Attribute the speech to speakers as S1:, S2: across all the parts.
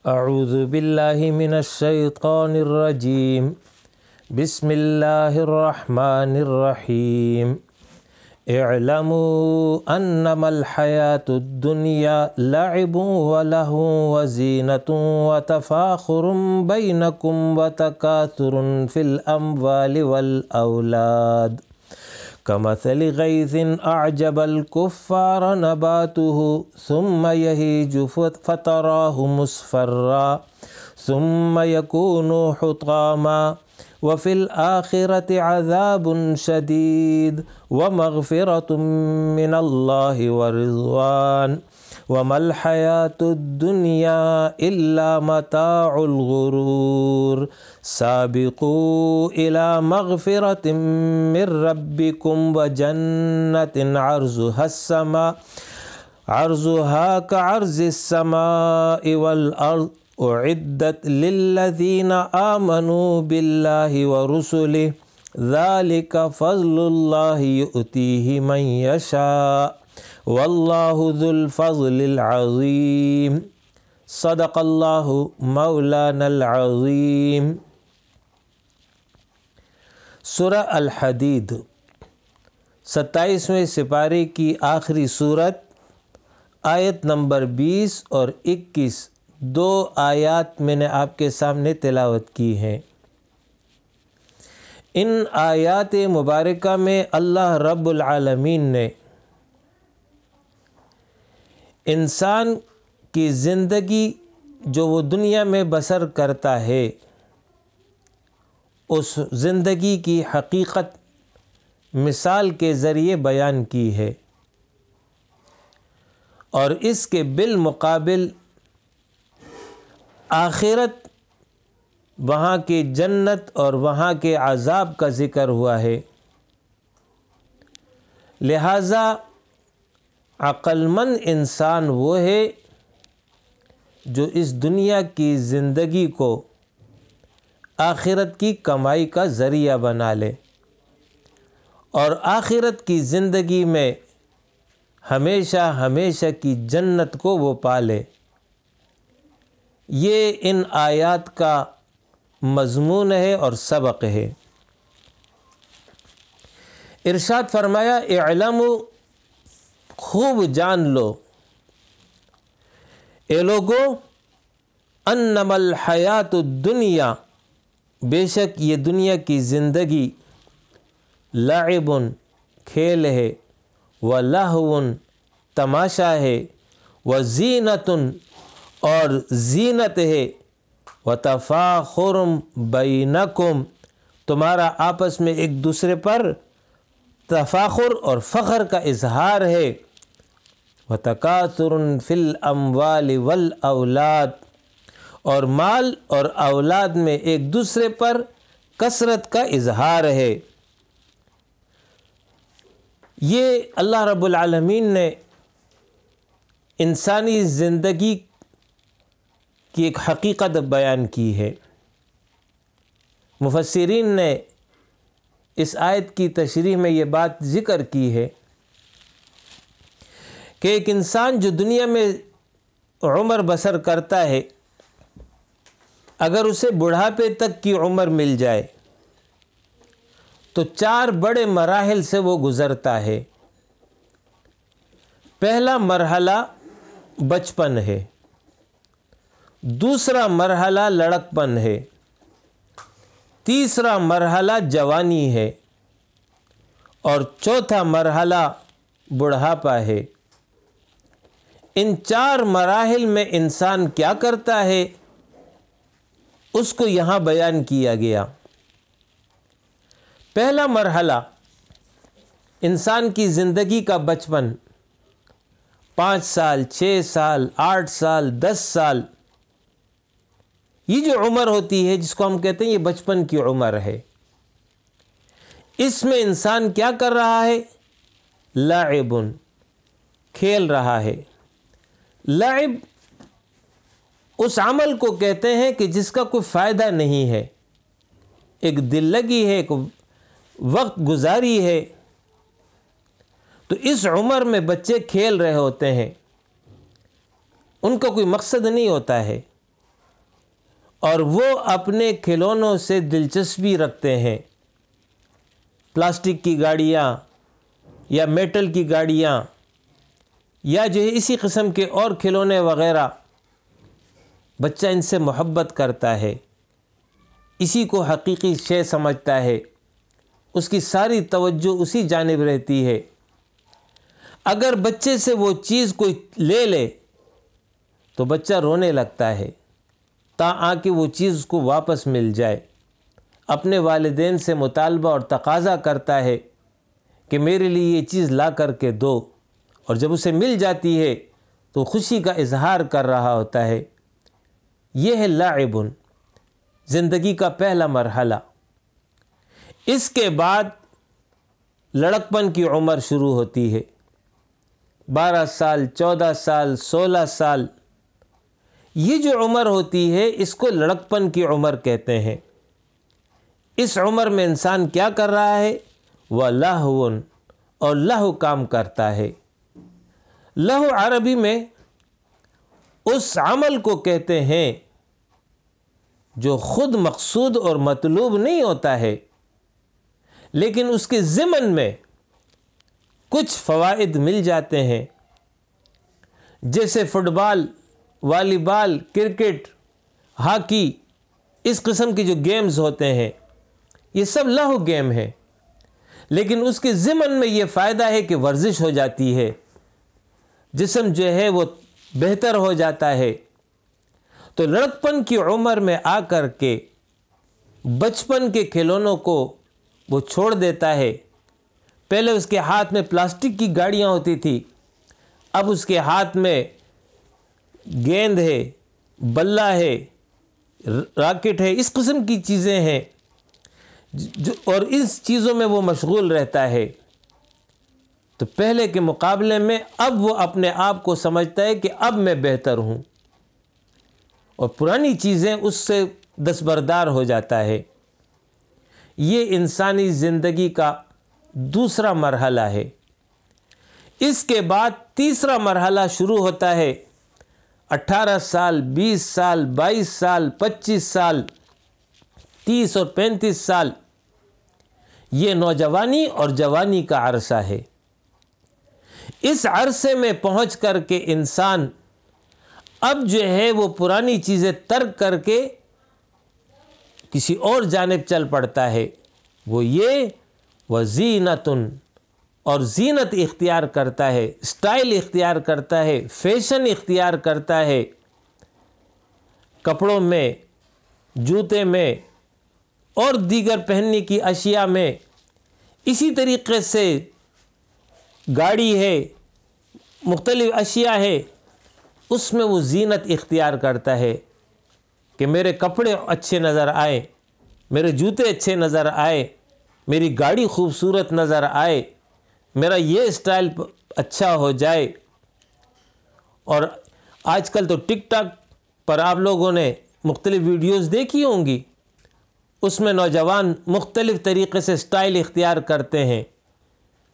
S1: أعوذ بالله من الشيطان الرجيم بسم الله الرحمن الرحيم اعلموا أنما الحياة الدنيا لعب وله وزينة وتفاخر بينكم وتكاثر في الأموال والأولاد كمثل غيث أعجب الكفار نباته ثم يهيج فتراه مصفرا ثم يكون حطاما وفي الآخرة عذاب شديد ومغفرة من الله ورضوان وما الحياة الدنيا إلا متاع الغرور سابقوا إلى مغفرة من ربكم وجنة عرضها السماء عرضها كعرض السماء والأرض أعدت للذين آمنوا بالله ورسله ذلك فضل الله يؤتيه من يشاء वल्लाफ़ज़लज़ीम सदक़ल्ला मौलानज़ीम सुर अलहदीद सत्ताईसवें सिपारे की आखिरी सूरत आयत नंबर बीस और इक्कीस दो आयात मैंने आपके सामने तिलावत की है इन आयात मुबारक में अल्लाह रब्बुल आलमीन ने इंसान की ज़िंदगी जो वो दुनिया में बसर करता है उस ज़िंदगी की हकीकत मिसाल के ज़रिए बयान की है और इसके बिलमुकाबिल आखिरत वहाँ के जन्नत और वहाँ के आज़ाब का ज़िक्र हुआ है लिहाजा अक्लमंद इंसान वो है जो इस दुनिया की ज़िंदगी को आखिरत की कमाई का ज़रिया बना ले और आखिरत की ज़िंदगी में हमेशा हमेशा की जन्नत को वो पाले ये इन आयात का मजमून है और सबक है इरशाद फरमाया खूब जान लो ए लोगो अन्नमल हयात दुनिया बेशक ये दुनिया की ज़िंदगी लाइबुन खेल है व लाहवन तमाशा है व जीनतन और जीनत है व तफ़ाखुरम बैनकुम तुम्हारा आपस में एक दूसरे पर तफ़ाखुर और फ़ख्र का इजहार है व फिल अमवाल वल अवलाद और माल और अवलाद में एक दूसरे पर कसरत का इजहार है ये अल्लाह रब्लमीन ने इंसानी ज़िंदगी की एक हकीकत बयान की है मुफसरन ने इस आयत की तशरी में ये बात ज़िक्र की है कि एक इंसान जो दुनिया में उम्र बसर करता है अगर उसे बुढ़ापे तक की उम्र मिल जाए तो चार बड़े मराहल से वो गुज़रता है पहला मरहला बचपन है दूसरा मरहला लड़कपन है तीसरा मरहला जवानी है और चौथा मरहला बुढ़ापा है इन चार मराहल में इंसान क्या करता है उसको यहाँ बयान किया गया पहला मरहला इंसान की ज़िंदगी का बचपन पाँच साल छः साल आठ साल दस साल ये जो उम्र होती है जिसको हम कहते हैं ये बचपन की उम्र है इसमें इंसान क्या कर रहा है लाइबुन खेल रहा है लाइब उस अमल को कहते हैं कि जिसका कोई फ़ायदा नहीं है एक दिल लगी है एक वक्त गुजारी है तो इस उम्र में बच्चे खेल रहे होते हैं उनका कोई मकसद नहीं होता है और वो अपने खिलौनों से दिलचस्पी रखते हैं प्लास्टिक की गाड़ियाँ या मेटल की गाड़ियाँ या जो है इसी कस्म के और खिलौने वगैरह बच्चा इनसे मोहब्बत करता है इसी को हकीकी शे समझता है उसकी सारी तवज्जो उसी जानब रहती है अगर बच्चे से वो चीज़ कोई ले ले तो बच्चा रोने लगता है ता आके वो चीज़ उसको वापस मिल जाए अपने वालदेन से मुतालबा और तकाजा करता है कि मेरे लिए ये चीज़ ला करके दो और जब उसे मिल जाती है तो खुशी का इजहार कर रहा होता है यह है लाइबन ज़िंदगी का पहला मरहला इसके बाद लड़कपन की उम्र शुरू होती है बारह साल चौदह साल सोलह साल ये जो उम्र होती है इसको लड़कपन की उम्र कहते हैं इस उम्र में इंसान क्या कर रहा है वह लाहवन और लाहु काम करता है लहु अरबी में उस अमल को कहते हैं जो ख़ुद मकसूद और मतलूब नहीं होता है लेकिन उसके ज़िमन में कुछ फ़वाद मिल जाते हैं जैसे फ़ुटबॉल वॉलीबॉल क्रिकेट हॉकी इस किस्म के जो गेम्स होते हैं ये सब लहू गेम है लेकिन उसके ज़िमन में ये फ़ायदा है कि वर्जिश हो जाती है जिसम जो है वो बेहतर हो जाता है तो लड़कपन की उम्र में आ कर के बचपन के खिलौनों को वो छोड़ देता है पहले उसके हाथ में प्लास्टिक की गाड़ियाँ होती थी अब उसके हाथ में गेंद है बल्ला है राकेट है इस किस्म की चीज़ें हैं जो और इस चीज़ों में वो मशगूल रहता है तो पहले के मुकाबले में अब वो अपने आप को समझता है कि अब मैं बेहतर हूँ और पुरानी चीज़ें उससे दस्बरदार हो जाता है ये इंसानी ज़िंदगी का दूसरा मरहला है इसके बाद तीसरा मरहला शुरू होता है 18 साल 20 साल 22 साल 25 साल 30 और 35 साल ये नौजवानी और जवानी का अरसा है इस अरसे में पहुँच कर के इंसान अब जो है वो पुरानी चीज़ें तर्क करके किसी और जानब चल पड़ता है वो ये व जीनतन और जीनत इख्तियार करता है स्टाइल इख्तियार करता है फैशन इख्तियार करता है कपड़ों में जूते में और दीगर पहनने की अशिया में इसी तरीके से गाड़ी है मुख्तलिफ़ अशिया है उसमें वो जीनत इख्तियार करता है कि मेरे कपड़े अच्छे नज़र आए मेरे जूते अच्छे नज़र आए मेरी गाड़ी खूबसूरत नज़र आए मेरा ये स्टाइल अच्छा हो जाए और आजकल तो टिक पर आप लोगों ने मुख्तलिफ़ वीडियोस देखी होंगी उसमें नौजवान मुख्तलिफ़ तरीके से स्टाइल इख्तियार करते हैं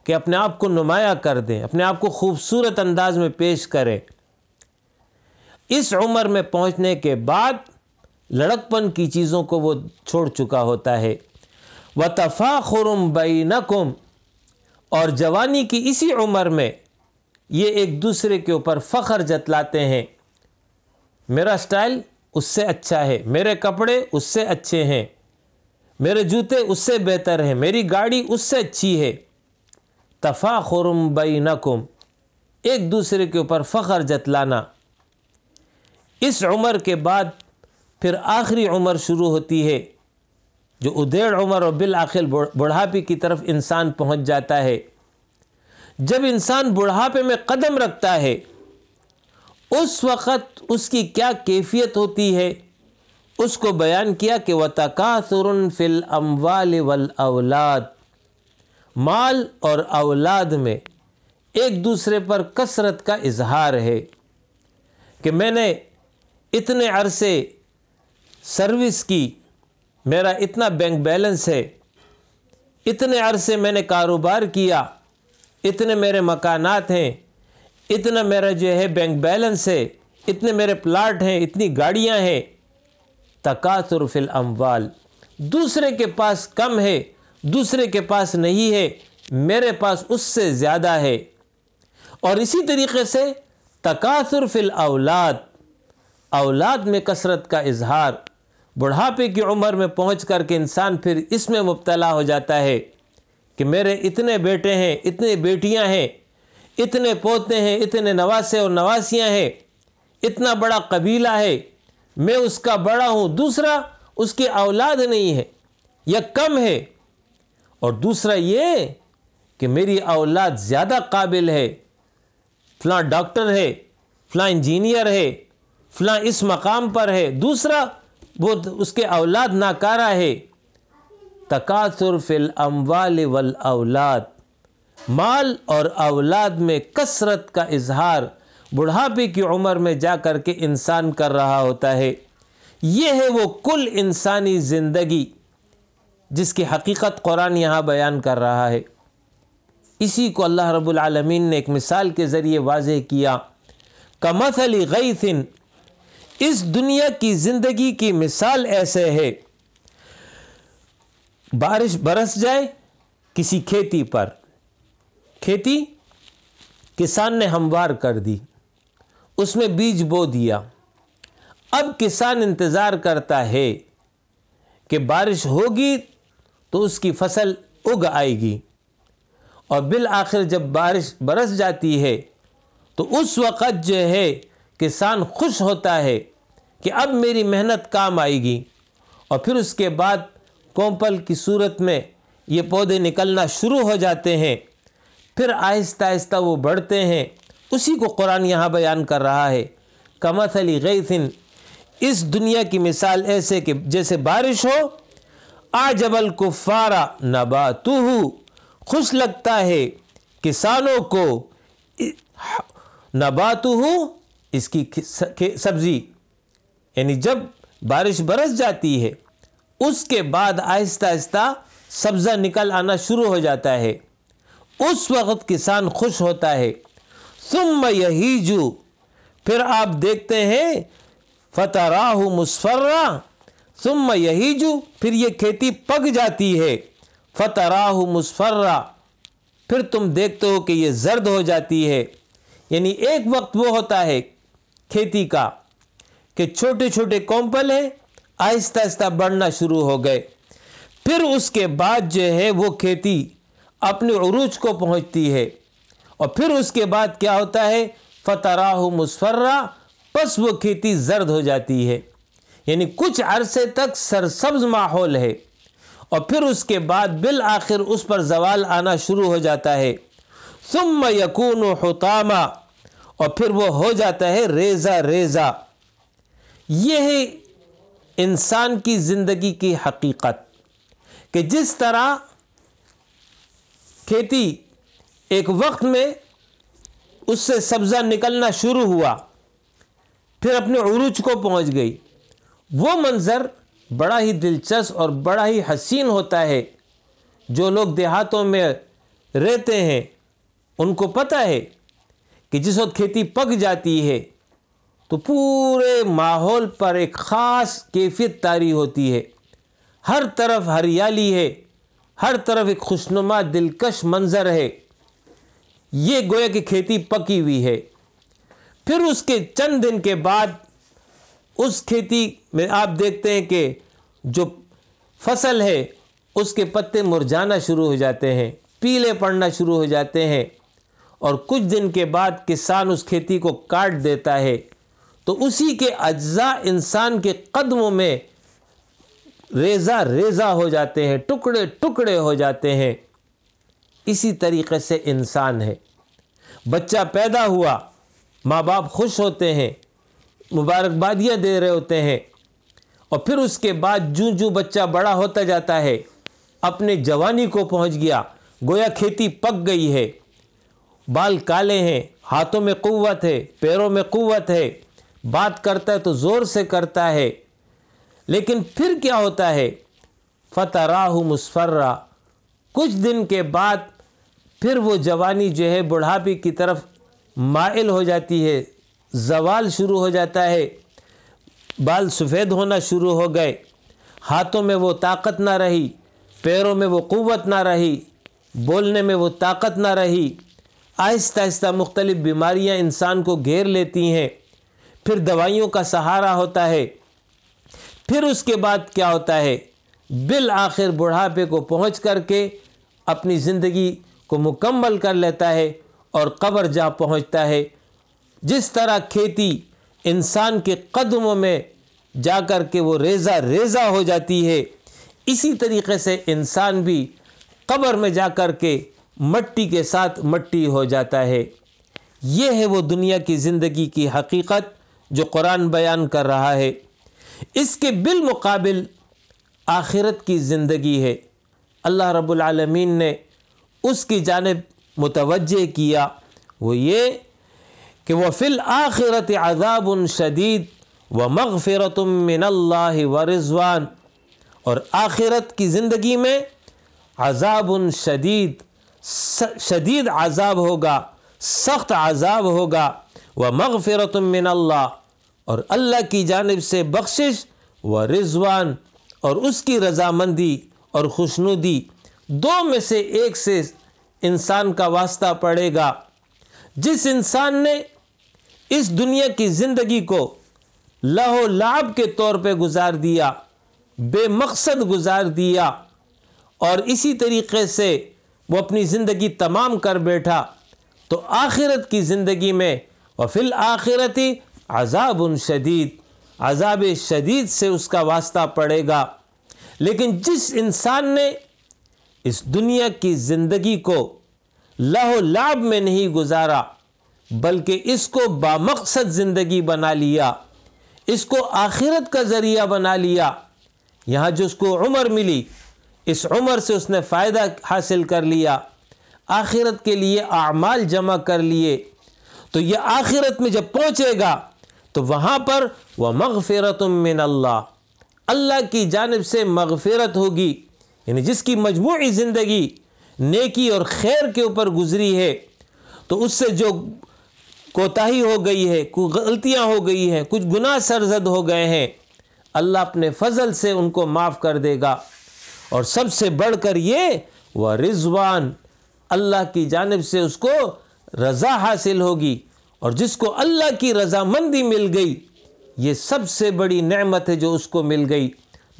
S1: कि अपने आप को नुमाया कर दें अपने आप को खूबसूरत अंदाज में पेश करें इस उम्र में पहुंचने के बाद लड़कपन की चीज़ों को वो छोड़ चुका होता है व तफ़ा तफ़ाखुरम बैनकुम और जवानी की इसी उम्र में ये एक दूसरे के ऊपर फ़ख्र जतलाते हैं मेरा स्टाइल उससे अच्छा है मेरे कपड़े उससे अच्छे हैं मेरे जूते उससे बेहतर हैं मेरी गाड़ी उससे अच्छी है तफ़ाखुरम बैनकुम एक दूसरे के ऊपर फ़ख्र जतलाना इस उम्र के बाद फिर आखिरी उम्र शुरू होती है जो उधेड़ उम्र और बिल आखिर बुढ़ापे की तरफ इंसान पहुंच जाता है जब इंसान बुढ़ापे में कदम रखता है उस वक़्त उसकी क्या कैफियत होती है उसको बयान किया कि वतकासुरन फ़िल अम्वाल वल अवलाद माल और औलाद में एक दूसरे पर कसरत का इजहार है कि मैंने इतने अरसे सर्विस की मेरा इतना बैंक बैलेंस है इतने अरसे मैंने कारोबार किया इतने मेरे मकानात हैं इतना मेरा जो है बैंक बैलेंस है इतने मेरे प्लाट हैं इतनी गाड़ियां हैं तकातुर फिल अमवाल दूसरे के पास कम है दूसरे के पास नहीं है मेरे पास उससे ज़्यादा है और इसी तरीके से तकासर फिल औलाद औलाद में कसरत का इजहार बुढ़ापे की उम्र में पहुँच कर के इंसान फिर इसमें मुबतला हो जाता है कि मेरे इतने बेटे हैं इतने बेटियाँ हैं इतने पोते हैं इतने नवासे और नवासियाँ हैं इतना बड़ा कबीला है मैं उसका बड़ा हूँ दूसरा उसकी औलाद नहीं है या कम है और दूसरा ये कि मेरी औलाद ज़्यादा काबिल है फला डॉक्टर है फला इंजीनियर है फला इस मकाम पर है दूसरा वो तो उसके औलाद नाकारा है तकासुर फिल अमवाल वल औलाद माल और औलाद में कसरत का इजहार बुढ़ापे की उम्र में जा कर के इंसान कर रहा होता है ये है वो कुल इंसानी ज़िंदगी जिसकी हकीकत कुरान यहाँ बयान कर रहा है इसी को अल्लाह रब्बुल रबालमीन ने एक मिसाल के ज़रिए वाज किया गई थिन इस दुनिया की ज़िंदगी की मिसाल ऐसे है बारिश बरस जाए किसी खेती पर खेती किसान ने हमवार कर दी उसमें बीज बो दिया अब किसान इंतज़ार करता है कि बारिश होगी तो उसकी फसल उग आएगी और बिल आखिर जब बारिश बरस जाती है तो उस वक़्त जो है किसान खुश होता है कि अब मेरी मेहनत काम आएगी और फिर उसके बाद कोंपल की सूरत में ये पौधे निकलना शुरू हो जाते हैं फिर आहिस्ता आहिस्ता वो बढ़ते हैं उसी को कुरान यहाँ बयान कर रहा है अली गई इस दुनिया की मिसाल ऐसे कि जैसे बारिश हो आजबल कुफारा नबातू खुश लगता है किसानों को नबातू इसकी सब्ज़ी यानी जब बारिश बरस जाती है उसके बाद आहिस्ता आहिस्ता सब्ज़ा निकल आना शुरू हो जाता है उस वक़्त किसान खुश होता है सुम यही जू फिर आप देखते हैं फ़तराहु मुसफ़र्रा सुम यही जू फिर ये खेती पक जाती है फतराह मुसफर्रा फिर तुम देखते हो कि ये जर्द हो जाती है यानी एक वक्त वो होता है खेती का कि छोटे छोटे कॉम्पल हैं आहिस्ता आहिस्ता बढ़ना शुरू हो गए फिर उसके बाद जो है वो खेती अपने अरूज को पहुंचती है और फिर उसके बाद क्या होता है फतराह मुसफर्रा बस वो खेती जर्द हो जाती है यानी कुछ अरसे तक सरसब्ज माहौल है और फिर उसके बाद बिल आखिर उस पर जवाल आना शुरू हो जाता है सुम यकून हतामा और फिर वो हो जाता है रेजा रेजा यह इंसान की ज़िंदगी की हकीकत कि जिस तरह खेती एक वक्त में उससे सब्ज़ा निकलना शुरू हुआ फिर अपने अरूज को पहुंच गई वो मंज़र बड़ा ही दिलचस्प और बड़ा ही हसीन होता है जो लोग देहातों में रहते हैं उनको पता है कि जिस वक्त खेती पक जाती है तो पूरे माहौल पर एक ख़ास कैफियत तारी होती है हर तरफ हरियाली है हर तरफ एक खुशनुमा दिलकश मंज़र है ये गोया की खेती पकी हुई है फिर उसके चंद दिन के बाद उस खेती में आप देखते हैं कि जो फसल है उसके पत्ते मुरझाना शुरू हो जाते हैं पीले पड़ना शुरू हो जाते हैं और कुछ दिन के बाद किसान उस खेती को काट देता है तो उसी के अज्जा इंसान के कदमों में रेजा रेजा हो जाते हैं टुकड़े टुकड़े हो जाते हैं इसी तरीके से इंसान है बच्चा पैदा हुआ माँ बाप खुश होते हैं मुबारकबादियाँ दे रहे होते हैं और फिर उसके बाद जू जू बच्चा बड़ा होता जाता है अपने जवानी को पहुंच गया गोया खेती पक गई है बाल काले हैं हाथों में क़वत है पैरों में क़वत है बात करता है तो ज़ोर से करता है लेकिन फिर क्या होता है फतराह मुस्फर्रा कुछ दिन के बाद फिर वो जवानी जो है बुढ़ापे की तरफ माइल हो जाती है जवाल शुरू हो जाता है बाल सफ़ेद होना शुरू हो गए हाथों में वो ताकत ना रही पैरों में वो क़वत ना रही बोलने में वो ताकत ना रही आहिस्ता आहिस्ता मुख्तलिफ़ बीमारियाँ इंसान को घेर लेती हैं फिर दवाइयों का सहारा होता है फिर उसके बाद क्या होता है बिल आखिर बुढ़ापे को पहुँच कर के अपनी ज़िंदगी को मुकम्मल कर लेता है और कब्र जा पहुँचता है जिस तरह खेती इंसान के कदमों में जा कर के वो रेज़ा रेज़ा हो जाती है इसी तरीके से इंसान भी कब्र में जा कर के मट्टी के साथ मट्टी हो जाता है ये है वो दुनिया की ज़िंदगी की हकीकत जो कुरान बयान कर रहा है इसके बिलमुकाबिल आखिरत की ज़िंदगी है अल्लाह रब्बुल ने उसकी जानब मुतवजह किया वो ये कि वह फिल आखिरत अजाब शदीद व मगफ़रत मिनल्लाह व रिजवान और आखिरत की ज़िंदगी में अजाब शदीद शदीद अजाब होगा सख्त अजाब होगा व मगफ़रत मिनल्ला और अल्लाह की जानब से बख्शिश व रिजवान और उसकी रजामंदी और खुशनुदी दो में से एक से इंसान का वास्ता पड़ेगा जिस इंसान ने इस दुनिया की ज़िंदगी को लहो लाभ के तौर पे गुजार दिया बेमकसद गुजार दिया और इसी तरीके से वो अपनी ज़िंदगी तमाम कर बैठा तो आखिरत की ज़िंदगी में वफिल आखिरती अजाब शदीद अजाब शदीद से उसका वास्ता पड़ेगा लेकिन जिस इंसान ने इस दुनिया की ज़िंदगी को लहो लाभ में नहीं गुजारा बल्कि इसको बामकसद ज़िंदगी बना लिया इसको आखिरत का ज़रिया बना लिया यहाँ जिसको उम्र मिली इस उम्र से उसने फ़ायदा हासिल कर लिया आखिरत के लिए आमाल जमा कर लिए तो यह आखिरत में जब पहुँचेगा तो वहाँ पर वह मगफ़रत मिन अल्लाह अल्लाह की जानब से मगफ़रत होगी यानी जिसकी मजमू ज़िंदगी नेकी और खैर के ऊपर गुजरी है तो उससे जो कोताही हो गई है कुछ गलतियाँ हो गई हैं कुछ गुनाह सरजद हो गए हैं अल्लाह अपने फजल से उनको माफ़ कर देगा और सबसे बढ़ कर ये व रिजवान अल्लाह की जानब से उसको रज़ा हासिल होगी और जिसको अल्लाह की रजामंदी मिल गई ये सबसे बड़ी नमत है जो उसको मिल गई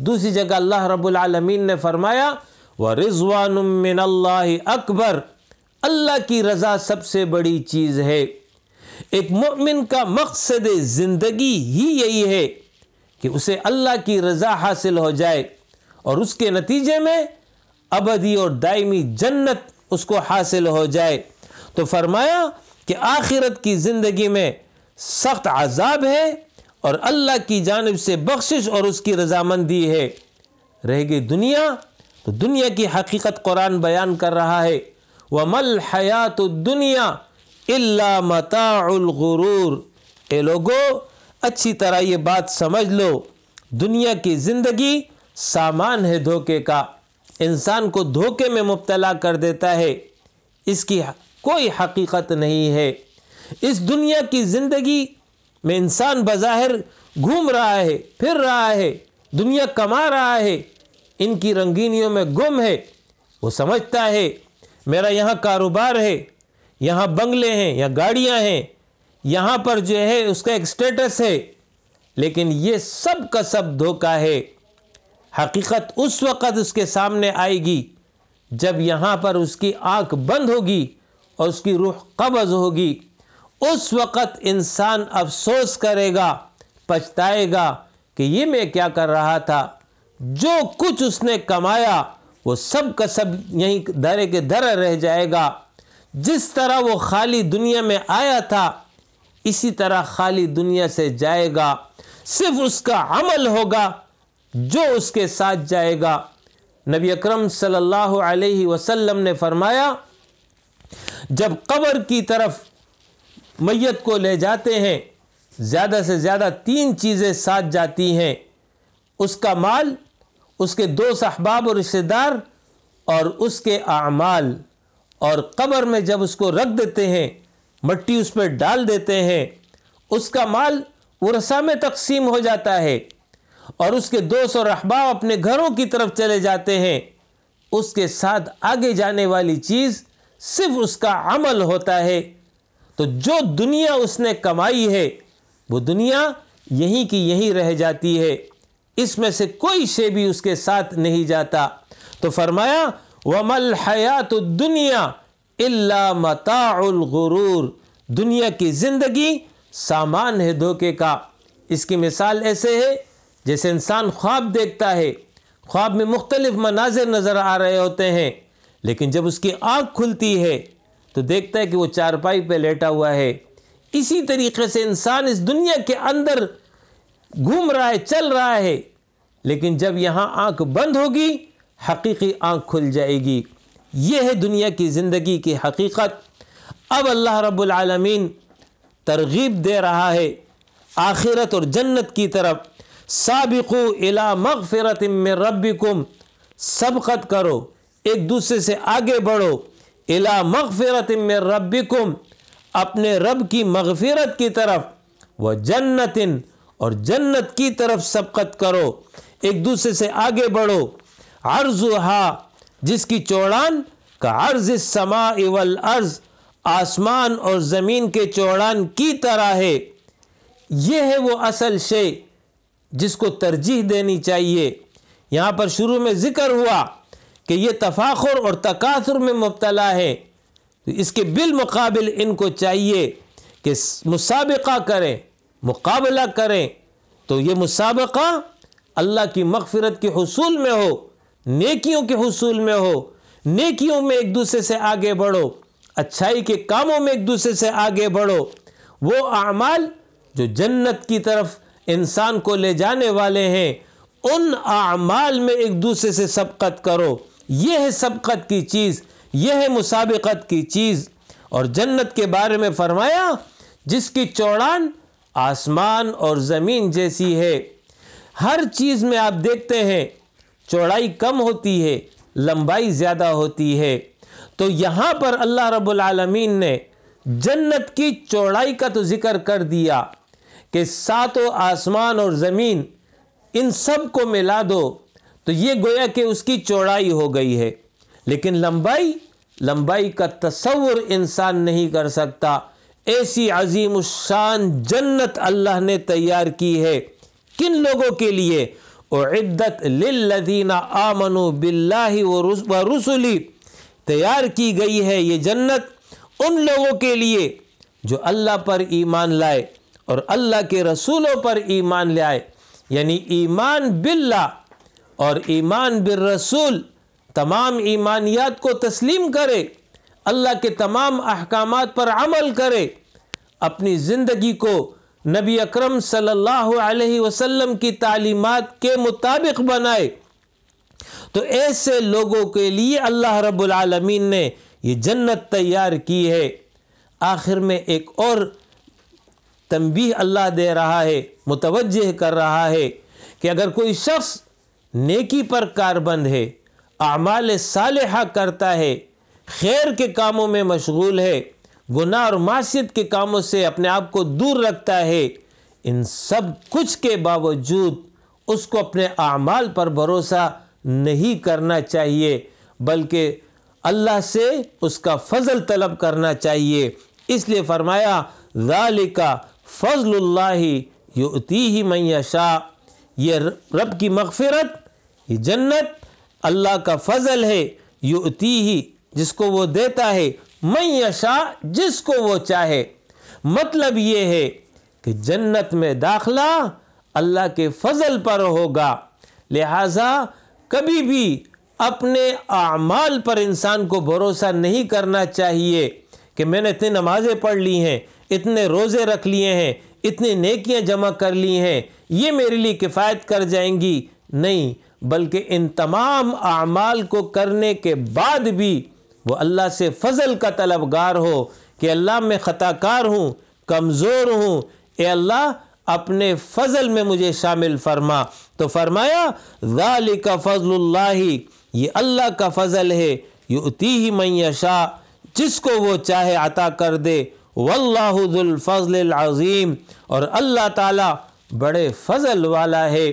S1: दूसरी जगह अल्लाह रबालमीन ने फरमाया व रिजवान अकबर अल्लाह की रज़ा सबसे बड़ी चीज़ है एक मोमिन का मकसद ज़िंदगी ही यही है कि उसे अल्लाह की रज़ा हासिल हो जाए और उसके नतीजे में अबदी और दायमी जन्नत उसको हासिल हो जाए तो फरमाया कि आखिरत की ज़िंदगी में सख्त आज़ाब है और अल्लाह की जानब से बख्शिश और उसकी रजामंदी है रह गई दुनिया तो दुनिया की हकीकत कुरान बयान कर रहा है वमल हयात दुनिया इल्ला गुरूर ए लोगो अच्छी तरह ये बात समझ लो दुनिया की ज़िंदगी सामान है धोखे का इंसान को धोखे में मुबतला कर देता है इसकी कोई हकीकत नहीं है इस दुनिया की ज़िंदगी में इंसान बज़ाहिर घूम रहा है फिर रहा है दुनिया कमा रहा है इनकी रंगीनियों में गुम है वो समझता है मेरा यहाँ कारोबार है यहाँ बंगले हैं या गाड़ियाँ हैं यहाँ पर जो है उसका एक स्टेटस है लेकिन ये सब का सब धोखा है हकीकत उस वक़्त उसके सामने आएगी जब यहाँ पर उसकी आँख बंद होगी और उसकी रूह कब्ज़ होगी उस वक़्त इंसान अफसोस करेगा पछताएगा कि ये मैं क्या कर रहा था जो कुछ उसने कमाया वो सब का सब यहीं धरे के दर रह जाएगा जिस तरह वो खाली दुनिया में आया था इसी तरह खाली दुनिया से जाएगा सिर्फ उसका अमल होगा जो उसके साथ जाएगा नबी अकरम सल्लल्लाहु अलैहि वसल्लम ने फरमाया जब कब्र की तरफ मैत को ले जाते हैं ज़्यादा से ज़्यादा तीन चीज़ें साथ जाती हैं उसका माल उसके दो सहबाब और रिश्तेदार और उसके आमाल और कब्र में जब उसको रख देते हैं मट्टी उस पर डाल देते हैं उसका माल वर्षा में तकसीम हो जाता है और उसके दोस्त और अहबाब अपने घरों की तरफ चले जाते हैं उसके साथ आगे जाने वाली चीज़ सिर्फ उसका अमल होता है तो जो दुनिया उसने कमाई है वो दुनिया यहीं की यहीं रह जाती है इसमें से कोई शे भी उसके साथ नहीं जाता तो फरमाया वमल हयात दुनिया इल्ला मताउल गुरूर दुनिया की ज़िंदगी सामान है धोखे का इसकी मिसाल ऐसे है जैसे इंसान ख्वाब देखता है ख्वाब में मुख्तलिफ़ मनाजिर नज़र आ रहे होते हैं लेकिन जब उसकी आँख खुलती है तो देखता है कि वो चारपाई पर लेटा हुआ है इसी तरीके से इंसान इस दुनिया के अंदर घूम रहा है चल रहा है लेकिन जब यहाँ आँख बंद होगी हकीकी आँख खुल जाएगी यह है दुनिया की ज़िंदगी की हकीकत अब अल्लाह रब्बुल आलमीन तरगीब दे रहा है आखिरत और जन्नत की तरफ सबको इला मगफ़रत में रबिकुम सबकत करो एक दूसरे से आगे बढ़ो इला मगफ़रत में रबिकुम अपने रब की मगफ़रत की तरफ व जन्नतिन और जन्नत की तरफ सबकत करो एक दूसरे से आगे बढ़ो अर्जुहा जिसकी चौड़ान का अर्ज समा इवल अर्ज आसमान और ज़मीन के चौड़ान की तरह है यह है वो असल शे जिसको तरजीह देनी चाहिए यहाँ पर शुरू में ज़िक्र हुआ कि ये तफाखुर और तकासुर में मुबतला है तो इसके बिलमकबिल इनको चाहिए कि मुसाबिका करें मुकाबला करें तो ये मुसाबका अल्लाह की मगफ़रत के हसूल में हो नेकियों के हसूल में हो नेकियों में एक दूसरे से आगे बढ़ो अच्छाई के कामों में एक दूसरे से आगे बढ़ो वो अमाल जो जन्नत की तरफ इंसान को ले जाने वाले हैं उन अमाल में एक दूसरे से सबकत करो यह है सबकत की चीज़ यह है मुसाबकत की चीज़ और जन्नत के बारे में फरमाया जिसकी चौड़ान आसमान और ज़मीन जैसी है हर चीज़ में आप देखते हैं चौड़ाई कम होती है लंबाई ज़्यादा होती है तो यहाँ पर अल्लाह रबालमीन ने जन्नत की चौड़ाई का तो ज़िक्र कर दिया कि सातों आसमान और ज़मीन इन सब को मिला दो तो ये गोया कि उसकी चौड़ाई हो गई है लेकिन लंबाई लंबाई का तस्वुर इंसान नहीं कर सकता ऐसी अजीम शान जन्नत अल्लाह ने तैयार की है किन लोगों के लिए उद्दत लदीना आमनु बिल्ला व रसुली तैयार की गई है ये जन्नत उन लोगों के लिए जो अल्लाह पर ईमान लाए और अल्लाह के रसूलों पर ईमान ले आए यानी ईमान बिल्ला और ईमान बिर रसूल तमाम ईमानियात को तस्लीम करे अल्लाह के तमाम अहकाम पर अमल करे अपनी ज़िंदगी को नबी अकरम सल्लल्लाहु अलैहि वसल्लम की तालीमात के मुताबिक बनाए तो ऐसे लोगों के लिए अल्लाह रब्बुल रबालमीन ने ये जन्नत तैयार की है आखिर में एक और तंबी अल्लाह दे रहा है मुतवजह कर रहा है कि अगर कोई शख्स नेकी पर कारबंद है आमाल सालहा करता है खैर के कामों में मशगूल है गुनाह और माशियत के कामों से अपने आप को दूर रखता है इन सब कुछ के बावजूद उसको अपने अमाल पर भरोसा नहीं करना चाहिए बल्कि अल्लाह से उसका फजल तलब करना चाहिए इसलिए फरमाया ज़ालिका फजल्ला युति ही मैशा ये रब की मगफ़रत ये जन्नत अल्लाह का फजल है युति ही जिसको वो देता है मैं यशा जिसको वो चाहे मतलब ये है कि जन्नत में दाखला अल्लाह के फजल पर होगा लिहाजा कभी भी अपने अमाल पर इंसान को भरोसा नहीं करना चाहिए कि मैंने इतनी नमाज़ें पढ़ ली हैं इतने रोज़े रख लिए हैं इतनी नेकियां जमा कर ली हैं ये मेरे लिए किफ़ायत कर जाएंगी नहीं बल्कि इन तमाम अमाल को करने के बाद भी वो अल्लाह से फ़ज़ल का तलबगार हो कि अल्लाह मैं ख़ताकार हूँ कमज़ोर हूँ ए अल्लाह अपने फ़ज़ल में मुझे शामिल फरमा तो फरमाया का फ़जल्ला ये अल्लाह का फ़ज़ल है युती ही मैशा जिसको वो चाहे अता कर दे वल्लाफ़लम और अल्लाह ताला बड़े फ़ज़ल वाला है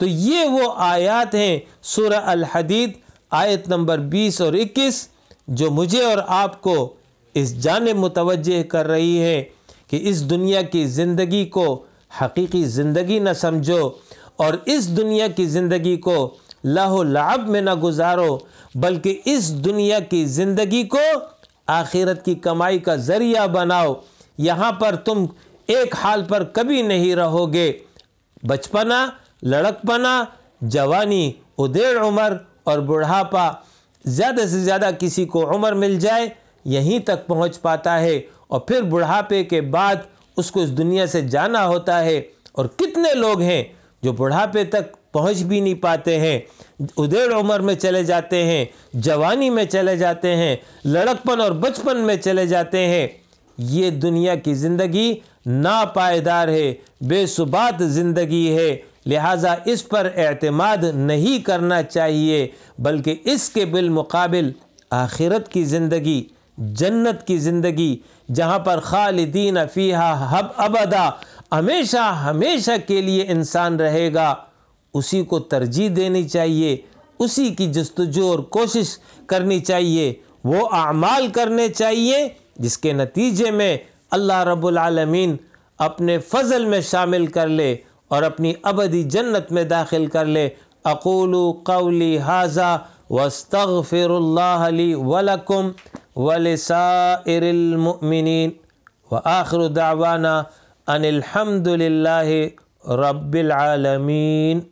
S1: तो ये वो आयात हैं सूर अलहदीद आयत नंबर 20 और 21 जो मुझे और आपको इस जान मुतवजह कर रही है कि इस दुनिया की ज़िंदगी को हकीकी ज़िंदगी न समझो और इस दुनिया की ज़िंदगी को लाहो लाभ में ना गुजारो बल्कि इस दुनिया की ज़िंदगी को आखिरत की कमाई का ज़रिया बनाओ यहाँ पर तुम एक हाल पर कभी नहीं रहोगे बचपना लड़कपना जवानी उधेड़ उम्र और बुढ़ापा ज़्यादा से ज़्यादा किसी को उम्र मिल जाए यहीं तक पहुंच पाता है और फिर बुढ़ापे के बाद उसको इस दुनिया से जाना होता है और कितने लोग हैं जो बुढ़ापे तक पहुंच भी नहीं पाते हैं उधेड़ उम्र में चले जाते हैं जवानी में चले जाते हैं लड़कपन और बचपन में चले जाते हैं ये दुनिया की ज़िंदगी नापायदार है बेसुबात ज़िंदगी है लिहाजा इस पर अतमाद नहीं करना चाहिए बल्कि इसके बिलमकबिल आखिरत की ज़िंदगी जन्नत की ज़िंदगी जहाँ पर ख़ालदीन फ़ीहा हब अबदा हमेशा हमेशा के लिए इंसान रहेगा उसी को तरजीह देनी चाहिए उसी की जस्तजू और कोशिश करनी चाहिए वो अमाल करने चाहिए जिसके नतीजे में अल्लाह रब्लम रबालमीन अपने फ़ज़ल में शामिल कर ले और अपनी अबदी जन्नत में दाखिल कर ले अकूल कौली हाजा वस्तफ़िरली वलकुम वलसामिन व आखर दावाना अनिलहमदिल्ला रबालमीन